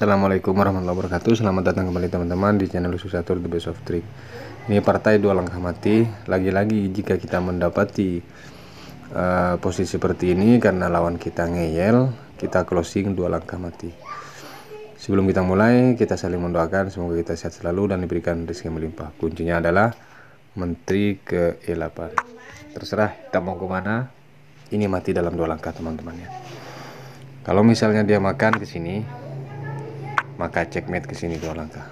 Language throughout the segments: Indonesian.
Assalamualaikum warahmatullahi wabarakatuh Selamat datang kembali teman-teman di channel Susatur The Best of Trick Ini partai dua langkah mati Lagi-lagi jika kita mendapati uh, posisi seperti ini Karena lawan kita ngeyel Kita closing dua langkah mati Sebelum kita mulai kita saling mendoakan Semoga kita sehat selalu dan diberikan rezeki melimpah Kuncinya adalah Menteri ke-8 Terserah kita mau kemana Ini mati dalam dua langkah teman-teman ya kalau misalnya dia makan ke sini maka checkmate ke sini dua langkah.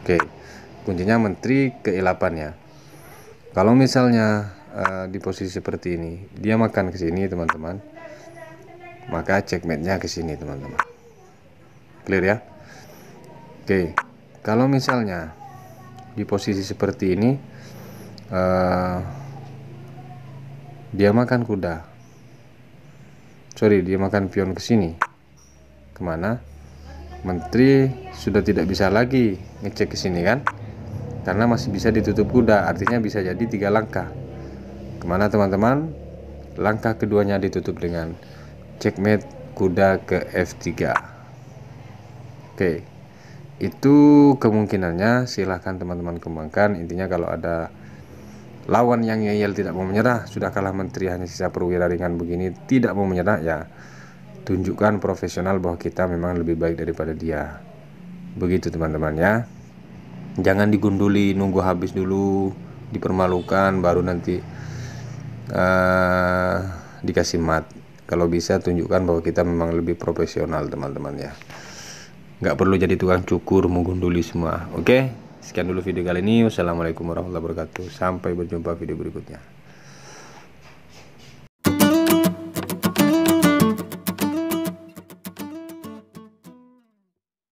Oke, kuncinya menteri ke-8 ya. Kalau misalnya uh, di posisi seperti ini, dia makan ke sini, teman-teman. Maka checkmate-nya ke sini, teman-teman. Clear ya? Oke, kalau misalnya di posisi seperti ini, uh, dia makan kuda. Sorry, dia makan pion ke sini. Kemana? menteri sudah tidak bisa lagi ngecek ke sini kan karena masih bisa ditutup kuda artinya bisa jadi tiga langkah kemana teman-teman langkah keduanya ditutup dengan checkmate kuda ke F3 oke itu kemungkinannya silahkan teman-teman kembangkan intinya kalau ada lawan yang ngeyel tidak mau menyerah sudah kalah menteri hanya sisa perwira ringan begini tidak mau menyerah ya tunjukkan profesional bahwa kita memang lebih baik daripada dia begitu teman-teman ya jangan digunduli nunggu habis dulu dipermalukan baru nanti uh, dikasih mat kalau bisa tunjukkan bahwa kita memang lebih profesional teman-teman ya nggak perlu jadi tukang cukur menggunduli semua oke sekian dulu video kali ini wassalamualaikum warahmatullahi wabarakatuh sampai berjumpa video berikutnya